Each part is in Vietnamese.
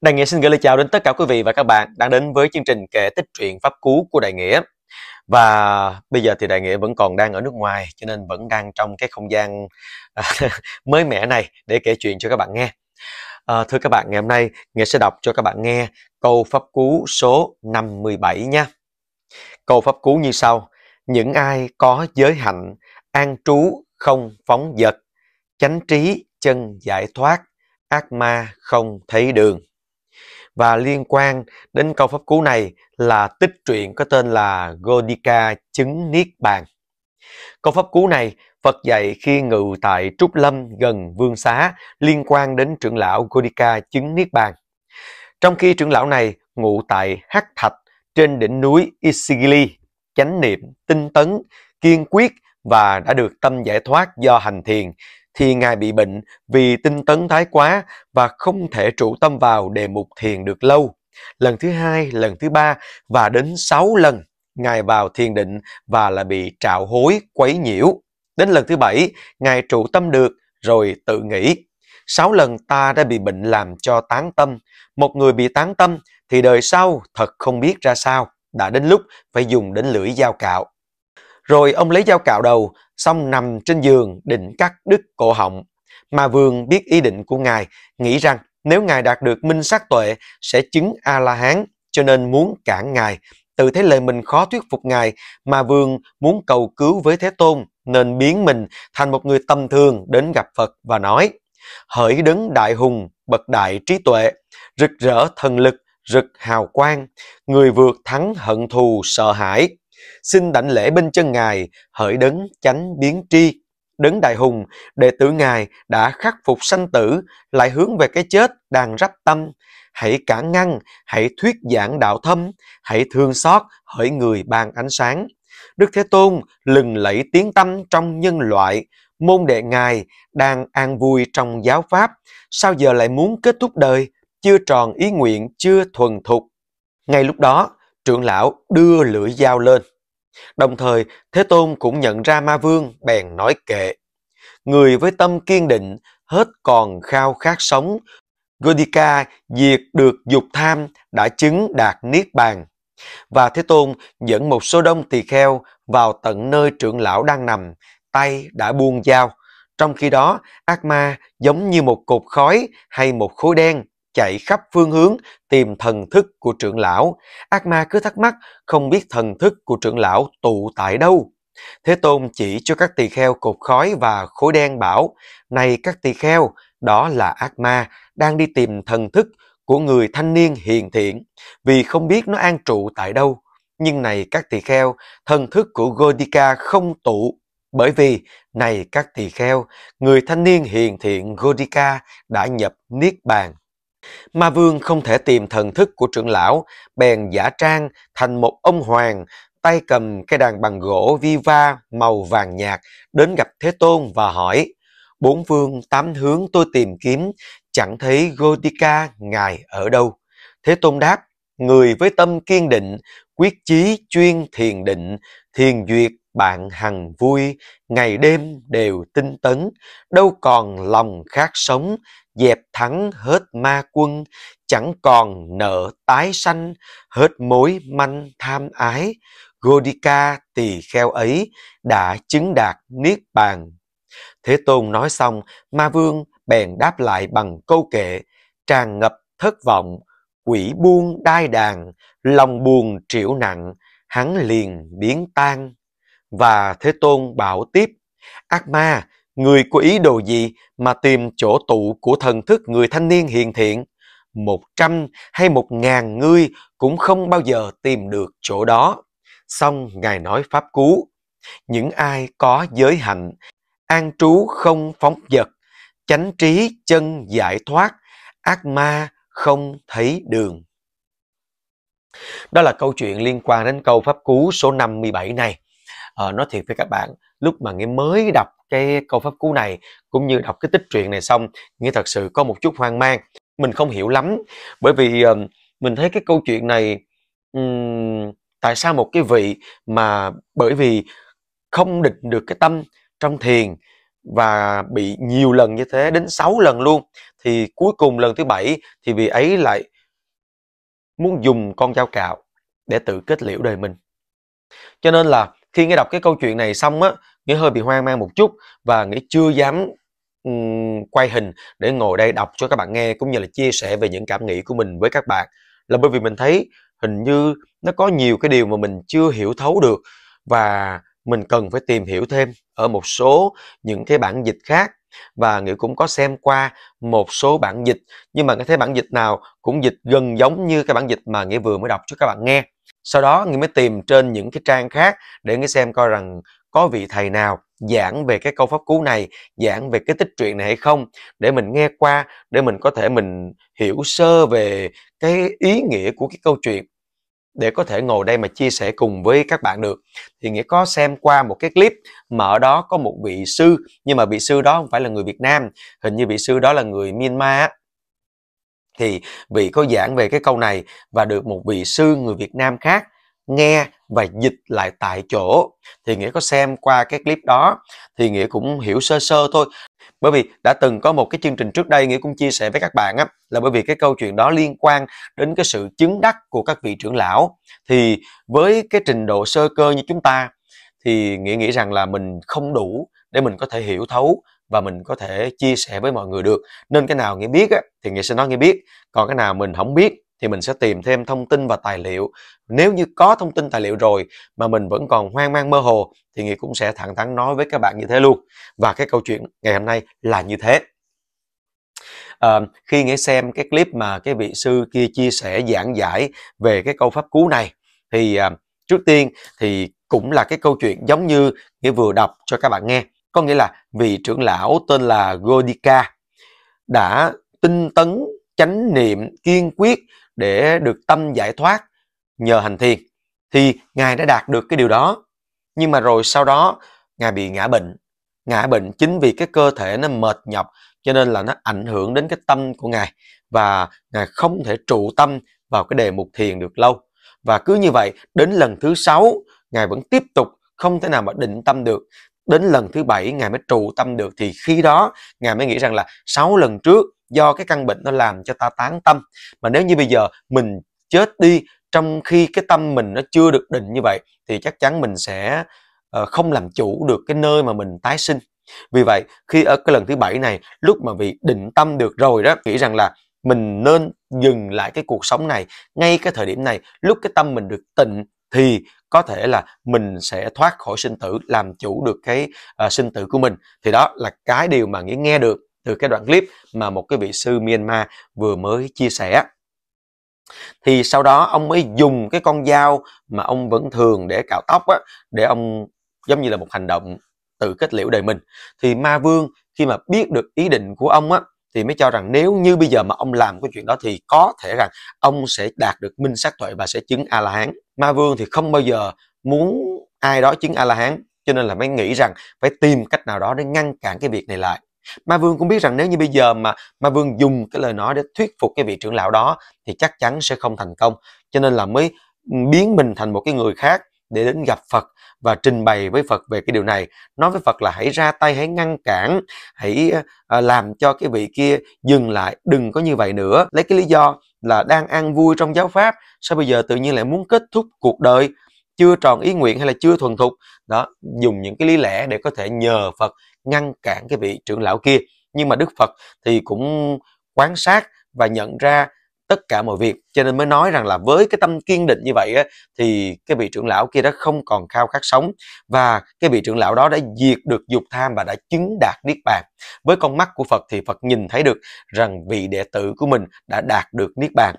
Đại Nghĩa xin gửi lời chào đến tất cả quý vị và các bạn đang đến với chương trình kể tích truyện pháp cú của Đại Nghĩa. Và bây giờ thì Đại Nghĩa vẫn còn đang ở nước ngoài cho nên vẫn đang trong cái không gian à, mới mẻ này để kể chuyện cho các bạn nghe. À, thưa các bạn, ngày hôm nay Nghĩa sẽ đọc cho các bạn nghe câu pháp cú số 57 nha. Câu pháp cú như sau. Những ai có giới hạnh, an trú không phóng dật, chánh trí chân giải thoát, ác ma không thấy đường và liên quan đến câu pháp cú này là tích truyện có tên là Godika chứng Niết Bàn. Câu pháp cú này Phật dạy khi ngự tại Trúc Lâm gần Vương Xá liên quan đến trưởng lão Godika chứng Niết Bàn. Trong khi trưởng lão này ngụ tại Hắc Thạch trên đỉnh núi Isigili, chánh niệm, tinh tấn, kiên quyết và đã được tâm giải thoát do hành thiền thì Ngài bị bệnh vì tinh tấn thái quá và không thể trụ tâm vào đề mục thiền được lâu. Lần thứ hai, lần thứ ba và đến sáu lần, Ngài vào thiền định và là bị trạo hối quấy nhiễu. Đến lần thứ bảy, Ngài trụ tâm được rồi tự nghĩ. Sáu lần ta đã bị bệnh làm cho tán tâm. Một người bị tán tâm thì đời sau thật không biết ra sao. Đã đến lúc phải dùng đến lưỡi dao cạo. Rồi ông lấy dao cạo đầu, xong nằm trên giường định cắt đứt cổ họng. Mà vương biết ý định của ngài, nghĩ rằng nếu ngài đạt được minh sát tuệ sẽ chứng A-la-hán, cho nên muốn cản ngài. Tự thấy lời mình khó thuyết phục ngài, mà vương muốn cầu cứu với Thế Tôn, nên biến mình thành một người tâm thường đến gặp Phật và nói, hỡi đấng đại hùng, bậc đại trí tuệ, rực rỡ thần lực, rực hào quang, người vượt thắng hận thù sợ hãi, Xin đảnh lễ bên chân Ngài, hỡi đấng chánh biến tri. Đấng đại hùng, đệ tử Ngài đã khắc phục sanh tử, lại hướng về cái chết đang rắp tâm. Hãy cản ngăn, hãy thuyết giảng đạo thâm, hãy thương xót, hỡi người ban ánh sáng. Đức Thế Tôn lừng lẫy tiếng tâm trong nhân loại, môn đệ Ngài đang an vui trong giáo pháp, sao giờ lại muốn kết thúc đời, chưa tròn ý nguyện, chưa thuần thục. Ngay lúc đó, trưởng lão đưa lưỡi dao lên. Đồng thời, Thế Tôn cũng nhận ra ma vương, bèn nói kệ. Người với tâm kiên định, hết còn khao khát sống. gaudika diệt được dục tham, đã chứng đạt niết bàn. Và Thế Tôn dẫn một số đông tỳ kheo vào tận nơi trưởng lão đang nằm, tay đã buông dao. Trong khi đó, ác ma giống như một cột khói hay một khối đen chạy khắp phương hướng tìm thần thức của trưởng lão. Ác ma cứ thắc mắc không biết thần thức của trưởng lão tụ tại đâu. Thế Tôn chỉ cho các tỳ kheo cột khói và khối đen bảo, này các tỳ kheo, đó là ác ma, đang đi tìm thần thức của người thanh niên hiền thiện, vì không biết nó an trụ tại đâu. Nhưng này các tỳ kheo, thần thức của Godika không tụ, bởi vì, này các tỳ kheo, người thanh niên hiền thiện Godika đã nhập Niết Bàn. Ma vương không thể tìm thần thức của trưởng lão, bèn giả trang thành một ông hoàng, tay cầm cây đàn bằng gỗ viva màu vàng nhạt đến gặp Thế Tôn và hỏi, bốn phương tám hướng tôi tìm kiếm, chẳng thấy Godika ngài ở đâu. Thế Tôn đáp, người với tâm kiên định, quyết chí chuyên thiền định, thiền duyệt bạn hằng vui, ngày đêm đều tinh tấn, đâu còn lòng khát sống, dẹp thắng hết ma quân, chẳng còn nợ tái sanh, hết mối manh tham ái. Godika tỳ kheo ấy đã chứng đạt niết bàn. Thế Tôn nói xong, Ma Vương bèn đáp lại bằng câu kệ, tràn ngập thất vọng, quỷ buông đai đàn, lòng buồn triệu nặng, hắn liền biến tan. Và Thế Tôn bảo tiếp, ác ma, người có ý đồ gì mà tìm chỗ tụ của thần thức người thanh niên hiền thiện? Một trăm hay một ngàn ngươi cũng không bao giờ tìm được chỗ đó. Xong Ngài nói Pháp Cú, những ai có giới hạnh, an trú không phóng vật, chánh trí chân giải thoát, ác ma không thấy đường. Đó là câu chuyện liên quan đến câu pháp cú số 57 này à, nói thiệt với các bạn lúc mà nghĩa mới đọc cái câu pháp cú này cũng như đọc cái tích truyện này xong nghĩa thật sự có một chút hoang mang mình không hiểu lắm bởi vì uh, mình thấy cái câu chuyện này um, tại sao một cái vị mà bởi vì không định được cái tâm trong thiền và bị nhiều lần như thế đến 6 lần luôn thì cuối cùng lần thứ bảy thì vị ấy lại muốn dùng con dao cạo để tự kết liễu đời mình cho nên là khi nghe đọc cái câu chuyện này xong á nghĩa hơi bị hoang mang một chút và nghĩa chưa dám um, quay hình để ngồi đây đọc cho các bạn nghe cũng như là chia sẻ về những cảm nghĩ của mình với các bạn là bởi vì mình thấy hình như nó có nhiều cái điều mà mình chưa hiểu thấu được và mình cần phải tìm hiểu thêm ở một số những cái bản dịch khác và nghĩa cũng có xem qua một số bản dịch nhưng mà cái thế bản dịch nào cũng dịch gần giống như cái bản dịch mà nghĩa vừa mới đọc cho các bạn nghe sau đó Nghi mới tìm trên những cái trang khác để Nghi xem coi rằng có vị thầy nào giảng về cái câu pháp cú này, giảng về cái tích truyện này hay không để mình nghe qua để mình có thể mình hiểu sơ về cái ý nghĩa của cái câu chuyện để có thể ngồi đây mà chia sẻ cùng với các bạn được thì nghĩa có xem qua một cái clip mà ở đó có một vị sư nhưng mà vị sư đó không phải là người Việt Nam hình như vị sư đó là người Myanmar thì vị có giảng về cái câu này và được một vị sư người Việt Nam khác nghe và dịch lại tại chỗ thì nghĩa có xem qua cái clip đó thì nghĩa cũng hiểu sơ sơ thôi bởi vì đã từng có một cái chương trình trước đây nghĩa cũng chia sẻ với các bạn á là bởi vì cái câu chuyện đó liên quan đến cái sự chứng đắc của các vị trưởng lão thì với cái trình độ sơ cơ như chúng ta thì nghĩa nghĩ rằng là mình không đủ để mình có thể hiểu thấu và mình có thể chia sẻ với mọi người được nên cái nào nghĩa biết á, thì nghĩa sẽ nói nghĩa biết còn cái nào mình không biết thì mình sẽ tìm thêm thông tin và tài liệu nếu như có thông tin tài liệu rồi mà mình vẫn còn hoang mang mơ hồ thì nghĩa cũng sẽ thẳng thắn nói với các bạn như thế luôn và cái câu chuyện ngày hôm nay là như thế à, khi nghe xem cái clip mà cái vị sư kia chia sẻ giảng giải về cái câu pháp cú này thì à, trước tiên thì cũng là cái câu chuyện giống như nghĩa vừa đọc cho các bạn nghe có nghĩa là vị trưởng lão tên là Godika đã tinh tấn, chánh niệm, kiên quyết để được tâm giải thoát nhờ hành thiền thì Ngài đã đạt được cái điều đó. Nhưng mà rồi sau đó Ngài bị ngã bệnh. Ngã bệnh chính vì cái cơ thể nó mệt nhọc cho nên là nó ảnh hưởng đến cái tâm của Ngài và Ngài không thể trụ tâm vào cái đề mục thiền được lâu. Và cứ như vậy đến lần thứ sáu Ngài vẫn tiếp tục không thể nào mà định tâm được đến lần thứ bảy ngài mới trụ tâm được thì khi đó ngài mới nghĩ rằng là sáu lần trước do cái căn bệnh nó làm cho ta tán tâm mà nếu như bây giờ mình chết đi trong khi cái tâm mình nó chưa được định như vậy thì chắc chắn mình sẽ uh, không làm chủ được cái nơi mà mình tái sinh vì vậy khi ở cái lần thứ bảy này lúc mà vị định tâm được rồi đó nghĩ rằng là mình nên dừng lại cái cuộc sống này ngay cái thời điểm này lúc cái tâm mình được tịnh thì có thể là mình sẽ thoát khỏi sinh tử làm chủ được cái uh, sinh tử của mình thì đó là cái điều mà nghĩa nghe được từ cái đoạn clip mà một cái vị sư Myanmar vừa mới chia sẻ thì sau đó ông mới dùng cái con dao mà ông vẫn thường để cạo tóc á để ông giống như là một hành động tự kết liễu đời mình thì ma vương khi mà biết được ý định của ông á thì mới cho rằng nếu như bây giờ mà ông làm cái chuyện đó thì có thể rằng ông sẽ đạt được minh sát tuệ và sẽ chứng a la hán ma vương thì không bao giờ muốn ai đó chứng a la hán cho nên là mới nghĩ rằng phải tìm cách nào đó để ngăn cản cái việc này lại ma vương cũng biết rằng nếu như bây giờ mà ma vương dùng cái lời nói để thuyết phục cái vị trưởng lão đó thì chắc chắn sẽ không thành công cho nên là mới biến mình thành một cái người khác để đến gặp Phật và trình bày với Phật về cái điều này nói với Phật là hãy ra tay hãy ngăn cản hãy ờ, làm cho cái vị kia dừng lại đừng có như vậy nữa lấy cái lý do là đang an vui trong giáo pháp sao bây giờ tự nhiên lại muốn kết thúc cuộc đời chưa tròn ý nguyện hay là chưa thuần thục đó dùng những cái lý lẽ để có thể nhờ Phật ngăn cản cái vị trưởng lão kia nhưng mà Đức Phật thì cũng quan sát và nhận ra tất cả mọi việc cho nên mới nói rằng là với cái tâm kiên định như vậy á, thì cái vị trưởng lão kia đã không còn khao khát sống và cái vị trưởng lão đó đã diệt được dục tham và đã chứng đạt niết bàn với con mắt của Phật thì Phật nhìn thấy được rằng vị đệ tử của mình đã đạt được niết bàn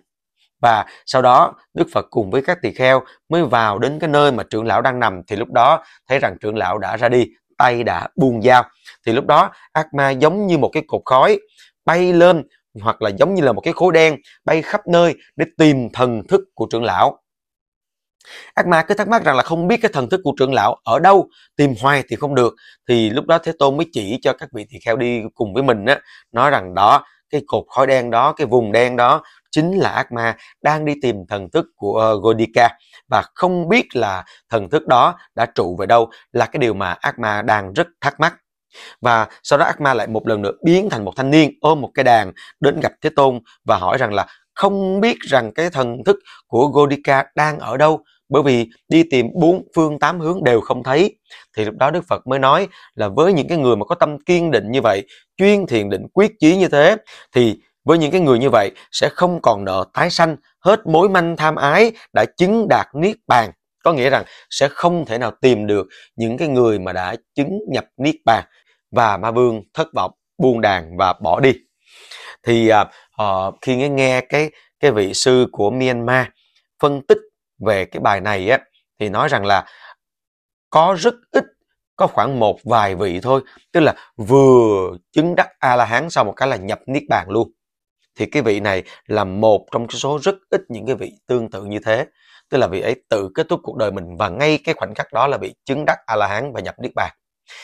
và sau đó Đức Phật cùng với các tỳ kheo mới vào đến cái nơi mà trưởng lão đang nằm thì lúc đó thấy rằng trưởng lão đã ra đi tay đã buông dao thì lúc đó ác ma giống như một cái cột khói bay lên hoặc là giống như là một cái khối đen bay khắp nơi để tìm thần thức của trưởng lão. Ác ma cứ thắc mắc rằng là không biết cái thần thức của trưởng lão ở đâu, tìm hoài thì không được. Thì lúc đó Thế Tôn mới chỉ cho các vị tỳ kheo đi cùng với mình á, nói rằng đó, cái cột khói đen đó, cái vùng đen đó chính là ác ma đang đi tìm thần thức của uh, ờ, Godika và không biết là thần thức đó đã trụ về đâu là cái điều mà ác ma đang rất thắc mắc. Và sau đó ác ma lại một lần nữa biến thành một thanh niên ôm một cây đàn đến gặp Thế Tôn và hỏi rằng là không biết rằng cái thần thức của Godika đang ở đâu bởi vì đi tìm bốn phương tám hướng đều không thấy thì lúc đó Đức Phật mới nói là với những cái người mà có tâm kiên định như vậy chuyên thiền định quyết chí như thế thì với những cái người như vậy sẽ không còn nợ tái sanh hết mối manh tham ái đã chứng đạt niết bàn có nghĩa rằng sẽ không thể nào tìm được những cái người mà đã chứng nhập niết bàn và ma vương thất vọng buông đàn và bỏ đi thì uh, khi nghe nghe cái cái vị sư của Myanmar phân tích về cái bài này á thì nói rằng là có rất ít có khoảng một vài vị thôi tức là vừa chứng đắc a la hán sau một cái là nhập niết bàn luôn thì cái vị này là một trong số rất ít những cái vị tương tự như thế tức là vị ấy tự kết thúc cuộc đời mình và ngay cái khoảnh khắc đó là bị chứng đắc a la hán và nhập niết bàn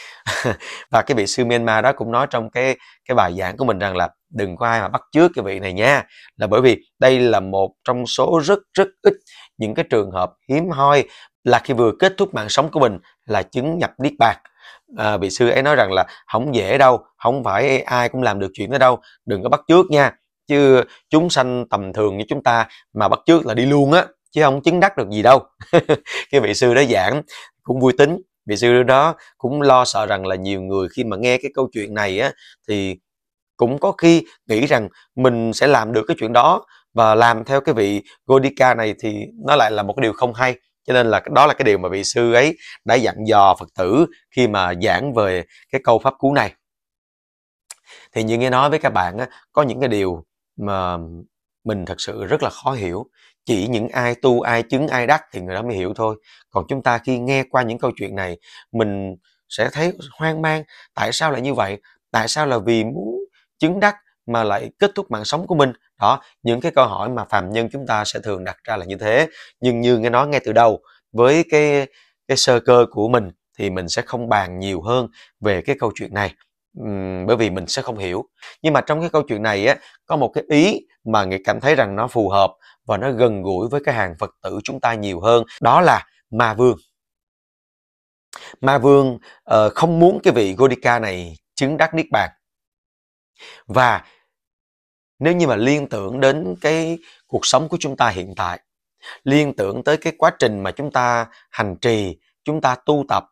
và cái vị sư Myanmar đó cũng nói trong cái cái bài giảng của mình rằng là đừng có ai mà bắt chước cái vị này nha là bởi vì đây là một trong số rất rất ít những cái trường hợp hiếm hoi là khi vừa kết thúc mạng sống của mình là chứng nhập niết bàn à, vị sư ấy nói rằng là không dễ đâu không phải ai cũng làm được chuyện đó đâu đừng có bắt chước nha chứ chúng sanh tầm thường như chúng ta mà bắt chước là đi luôn á chứ không chứng đắc được gì đâu cái vị sư đó giảng cũng vui tính vị sư đó cũng lo sợ rằng là nhiều người khi mà nghe cái câu chuyện này á thì cũng có khi nghĩ rằng mình sẽ làm được cái chuyện đó và làm theo cái vị Godika này thì nó lại là một cái điều không hay cho nên là đó là cái điều mà vị sư ấy đã dặn dò Phật tử khi mà giảng về cái câu pháp cú này thì như nghe nói với các bạn á, có những cái điều mà mình thật sự rất là khó hiểu chỉ những ai tu ai chứng ai đắc thì người đó mới hiểu thôi còn chúng ta khi nghe qua những câu chuyện này mình sẽ thấy hoang mang tại sao lại như vậy tại sao là vì muốn chứng đắc mà lại kết thúc mạng sống của mình đó những cái câu hỏi mà phàm nhân chúng ta sẽ thường đặt ra là như thế nhưng như nghe nói ngay từ đầu với cái cái sơ cơ của mình thì mình sẽ không bàn nhiều hơn về cái câu chuyện này uhm, bởi vì mình sẽ không hiểu nhưng mà trong cái câu chuyện này á có một cái ý mà Nghị cảm thấy rằng nó phù hợp và nó gần gũi với cái hàng Phật tử chúng ta nhiều hơn, đó là Ma Vương. Ma Vương uh, không muốn cái vị Godika này chứng đắc Niết Bàn. Và nếu như mà liên tưởng đến cái cuộc sống của chúng ta hiện tại, liên tưởng tới cái quá trình mà chúng ta hành trì, chúng ta tu tập,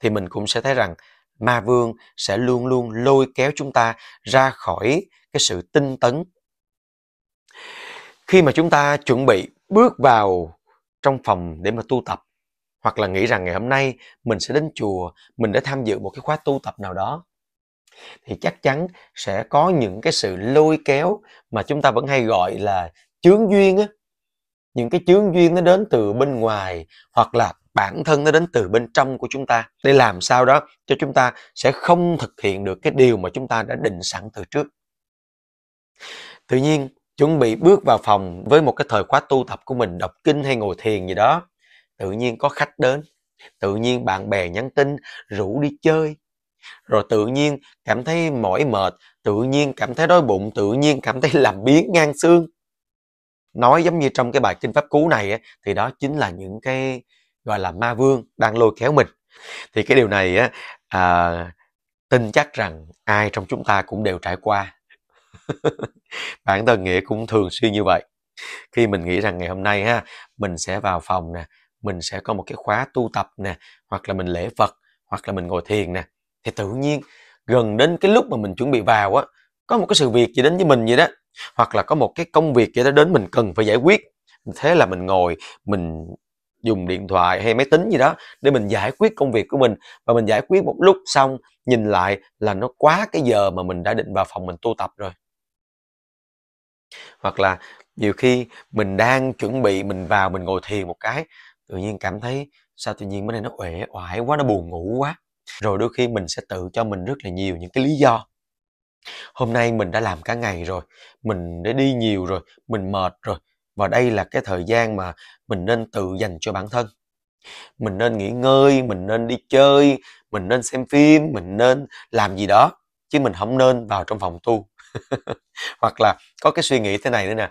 thì mình cũng sẽ thấy rằng ma vương sẽ luôn luôn lôi kéo chúng ta ra khỏi cái sự tinh tấn khi mà chúng ta chuẩn bị bước vào trong phòng để mà tu tập hoặc là nghĩ rằng ngày hôm nay mình sẽ đến chùa, mình đã tham dự một cái khóa tu tập nào đó thì chắc chắn sẽ có những cái sự lôi kéo mà chúng ta vẫn hay gọi là chướng duyên á. Những cái chướng duyên nó đến từ bên ngoài hoặc là bản thân nó đến từ bên trong của chúng ta để làm sao đó cho chúng ta sẽ không thực hiện được cái điều mà chúng ta đã định sẵn từ trước. Tự nhiên chuẩn bị bước vào phòng với một cái thời khóa tu tập của mình đọc kinh hay ngồi thiền gì đó tự nhiên có khách đến tự nhiên bạn bè nhắn tin rủ đi chơi rồi tự nhiên cảm thấy mỏi mệt tự nhiên cảm thấy đói bụng tự nhiên cảm thấy làm biến ngang xương nói giống như trong cái bài kinh pháp cú này ấy, thì đó chính là những cái gọi là ma vương đang lôi kéo mình thì cái điều này á à, tin chắc rằng ai trong chúng ta cũng đều trải qua bản thân nghĩa cũng thường xuyên như vậy khi mình nghĩ rằng ngày hôm nay ha mình sẽ vào phòng nè mình sẽ có một cái khóa tu tập nè hoặc là mình lễ phật hoặc là mình ngồi thiền nè thì tự nhiên gần đến cái lúc mà mình chuẩn bị vào á có một cái sự việc gì đến với mình vậy đó hoặc là có một cái công việc gì đó đến mình cần phải giải quyết thế là mình ngồi mình dùng điện thoại hay máy tính gì đó để mình giải quyết công việc của mình và mình giải quyết một lúc xong nhìn lại là nó quá cái giờ mà mình đã định vào phòng mình tu tập rồi hoặc là nhiều khi mình đang chuẩn bị mình vào mình ngồi thiền một cái tự nhiên cảm thấy sao tự nhiên bữa nay nó uể oải quá nó buồn ngủ quá rồi đôi khi mình sẽ tự cho mình rất là nhiều những cái lý do hôm nay mình đã làm cả ngày rồi mình đã đi nhiều rồi mình mệt rồi và đây là cái thời gian mà mình nên tự dành cho bản thân mình nên nghỉ ngơi mình nên đi chơi mình nên xem phim mình nên làm gì đó chứ mình không nên vào trong phòng tu hoặc là có cái suy nghĩ thế này nữa nè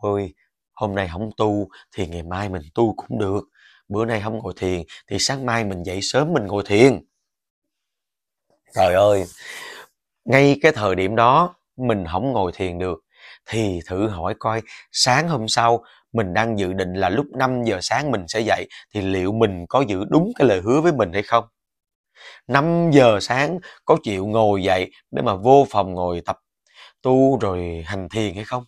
ôi hôm nay không tu thì ngày mai mình tu cũng được bữa nay không ngồi thiền thì sáng mai mình dậy sớm mình ngồi thiền trời ơi ngay cái thời điểm đó mình không ngồi thiền được thì thử hỏi coi sáng hôm sau mình đang dự định là lúc 5 giờ sáng mình sẽ dậy thì liệu mình có giữ đúng cái lời hứa với mình hay không 5 giờ sáng có chịu ngồi dậy để mà vô phòng ngồi tập tu rồi hành thiền hay không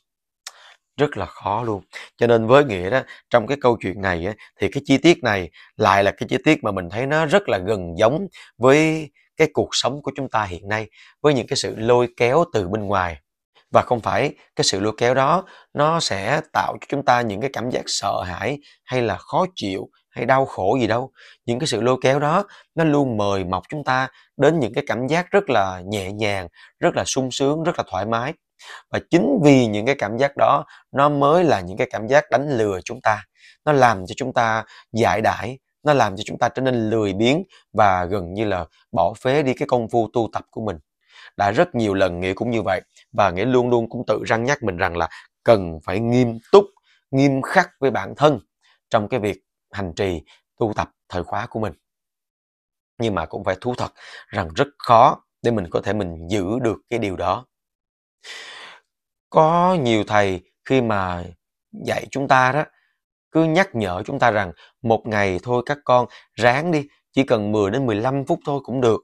rất là khó luôn cho nên với nghĩa đó trong cái câu chuyện này thì cái chi tiết này lại là cái chi tiết mà mình thấy nó rất là gần giống với cái cuộc sống của chúng ta hiện nay với những cái sự lôi kéo từ bên ngoài và không phải cái sự lôi kéo đó nó sẽ tạo cho chúng ta những cái cảm giác sợ hãi hay là khó chịu hay đau khổ gì đâu những cái sự lôi kéo đó nó luôn mời mọc chúng ta đến những cái cảm giác rất là nhẹ nhàng rất là sung sướng rất là thoải mái và chính vì những cái cảm giác đó nó mới là những cái cảm giác đánh lừa chúng ta nó làm cho chúng ta dại đãi nó làm cho chúng ta trở nên lười biếng và gần như là bỏ phế đi cái công phu tu tập của mình đã rất nhiều lần nghĩa cũng như vậy và nghĩa luôn luôn cũng tự răng nhắc mình rằng là cần phải nghiêm túc nghiêm khắc với bản thân trong cái việc hành trì tu tập thời khóa của mình nhưng mà cũng phải thú thật rằng rất khó để mình có thể mình giữ được cái điều đó có nhiều thầy khi mà dạy chúng ta đó cứ nhắc nhở chúng ta rằng một ngày thôi các con ráng đi chỉ cần 10 đến 15 phút thôi cũng được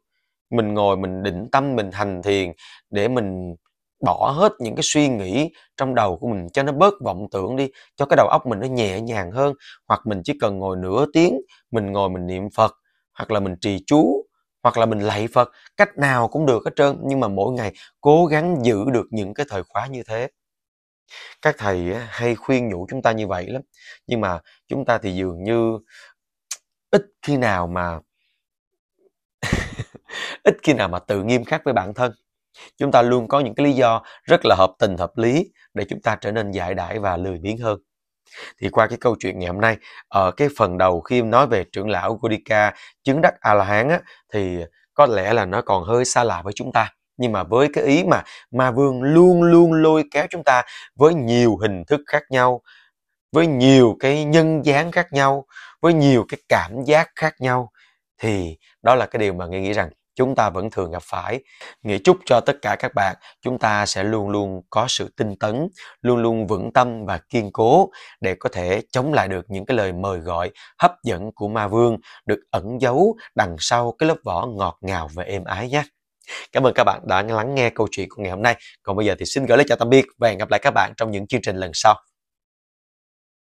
mình ngồi mình định tâm mình hành thiền để mình bỏ hết những cái suy nghĩ trong đầu của mình cho nó bớt vọng tưởng đi cho cái đầu óc mình nó nhẹ nhàng hơn hoặc mình chỉ cần ngồi nửa tiếng mình ngồi mình niệm phật hoặc là mình trì chú hoặc là mình lạy phật cách nào cũng được hết trơn nhưng mà mỗi ngày cố gắng giữ được những cái thời khóa như thế các thầy hay khuyên nhủ chúng ta như vậy lắm nhưng mà chúng ta thì dường như ít khi nào mà ít khi nào mà tự nghiêm khắc với bản thân Chúng ta luôn có những cái lý do rất là hợp tình hợp lý để chúng ta trở nên dại đãi và lười biếng hơn. Thì qua cái câu chuyện ngày hôm nay, ở cái phần đầu khi em nói về trưởng lão Godika chứng đắc A-la-hán á, thì có lẽ là nó còn hơi xa lạ với chúng ta nhưng mà với cái ý mà ma vương luôn luôn lôi kéo chúng ta với nhiều hình thức khác nhau với nhiều cái nhân dáng khác nhau với nhiều cái cảm giác khác nhau thì đó là cái điều mà nghe nghĩ rằng chúng ta vẫn thường gặp phải. Nghĩa chúc cho tất cả các bạn, chúng ta sẽ luôn luôn có sự tinh tấn, luôn luôn vững tâm và kiên cố để có thể chống lại được những cái lời mời gọi hấp dẫn của ma vương được ẩn giấu đằng sau cái lớp vỏ ngọt ngào và êm ái nhé. Cảm ơn các bạn đã lắng nghe câu chuyện của ngày hôm nay. Còn bây giờ thì xin gửi lời chào tạm biệt và hẹn gặp lại các bạn trong những chương trình lần sau.